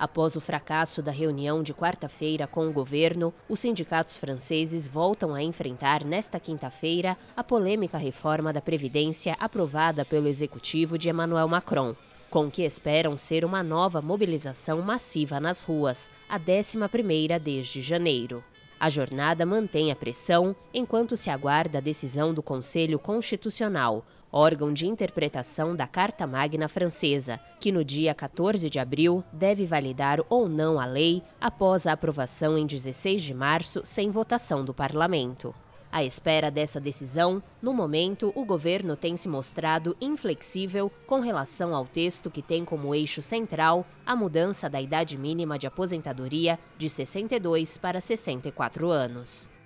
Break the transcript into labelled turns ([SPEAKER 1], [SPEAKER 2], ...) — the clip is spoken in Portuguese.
[SPEAKER 1] Após o fracasso da reunião de quarta-feira com o governo, os sindicatos franceses voltam a enfrentar nesta quinta-feira a polêmica reforma da Previdência aprovada pelo executivo de Emmanuel Macron, com o que esperam ser uma nova mobilização massiva nas ruas, a 11ª desde janeiro. A jornada mantém a pressão enquanto se aguarda a decisão do Conselho Constitucional, órgão de interpretação da Carta Magna Francesa, que no dia 14 de abril deve validar ou não a lei após a aprovação em 16 de março sem votação do parlamento. À espera dessa decisão, no momento, o governo tem se mostrado inflexível com relação ao texto que tem como eixo central a mudança da idade mínima de aposentadoria de 62 para 64 anos.